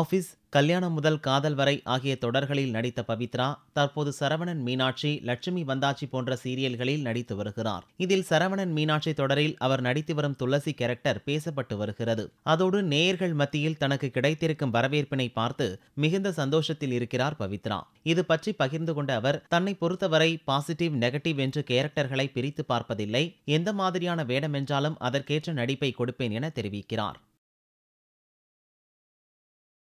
office கல்யாணம் முதல் காதல் வரை ஆகிய தொடர்களில் நடித்த பவித்ரா தற்போது சரவணன் மீனாட்சி லட்சுமி வந்தாச்சி போன்ற சீரியல்களில் நடித்து வருகிறார் இதில் சரவணன் மீனாட்சி தொடரில் அவர் நடித்து வரும் துளசி கேரக்டர் பேசப்பட்டு வருகிறது அதோடு நேயர்கள் மத்தியில் தனக்கு கிடைத்திருக்கும் வரவேற்பினை பார்த்து மிகுந்த சந்தோஷத்தில் இருக்கிறார் பவித்ரா இது பற்றி பகிர்ந்து கொண்ட அவர் தன்னை பொறுத்தவரை பாசிட்டிவ் நெகட்டிவ் என்று கேரக்டர்களை பிரித்து பார்ப்பதில்லை எந்த மாதிரியான வேடமென்றாலும் அதற்கேற்ற நடிப்பை கொடுப்பேன் என தெரிவிக்கிறார்